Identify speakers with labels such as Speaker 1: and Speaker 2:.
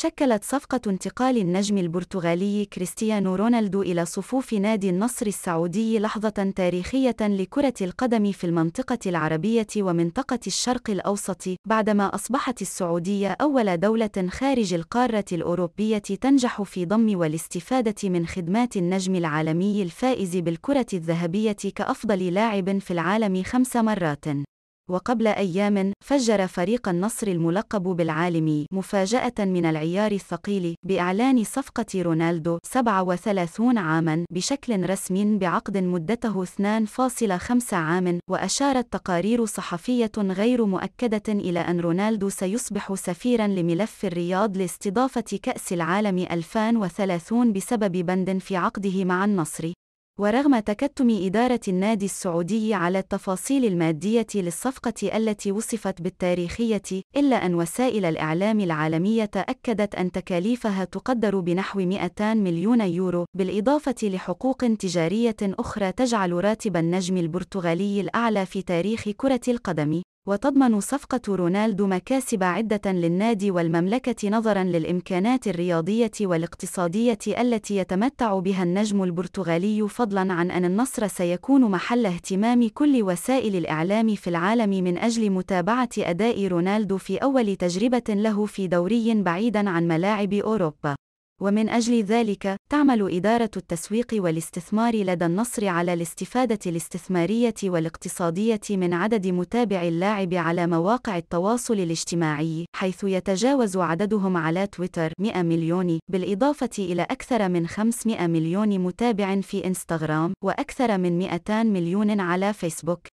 Speaker 1: شكلت صفقة انتقال النجم البرتغالي كريستيانو رونالدو إلى صفوف نادي النصر السعودي لحظة تاريخية لكرة القدم في المنطقة العربية ومنطقة الشرق الأوسط، بعدما أصبحت السعودية أول دولة خارج القارة الأوروبية تنجح في ضم والاستفادة من خدمات النجم العالمي الفائز بالكرة الذهبية كأفضل لاعب في العالم خمس مرات. وقبل أيام فجر فريق النصر الملقب بالعالمي مفاجأة من العيار الثقيل بإعلان صفقة رونالدو 37 عاما بشكل رسمي بعقد مدته 2.5 عام وأشارت تقارير صحفية غير مؤكدة إلى أن رونالدو سيصبح سفيرا لملف الرياض لاستضافة كأس العالم 2030 بسبب بند في عقده مع النصر ورغم تكتم إدارة النادي السعودي على التفاصيل المادية للصفقة التي وصفت بالتاريخية، إلا أن وسائل الإعلام العالمية أكدت أن تكاليفها تقدر بنحو 200 مليون يورو، بالإضافة لحقوق تجارية أخرى تجعل راتب النجم البرتغالي الأعلى في تاريخ كرة القدم. وتضمن صفقة رونالدو مكاسب عدة للنادي والمملكة نظرًا للإمكانات الرياضية والاقتصادية التي يتمتع بها النجم البرتغالي فضلًا عن أن النصر سيكون محل اهتمام كل وسائل الإعلام في العالم من أجل متابعة أداء رونالدو في أول تجربة له في دوري بعيدًا عن ملاعب أوروبا. ومن أجل ذلك، تعمل إدارة التسويق والاستثمار لدى النصر على الاستفادة الاستثمارية والاقتصادية من عدد متابعي اللاعب على مواقع التواصل الاجتماعي، حيث يتجاوز عددهم على تويتر 100 مليون، بالإضافة إلى أكثر من 500 مليون متابع في إنستغرام، وأكثر من 200 مليون على فيسبوك.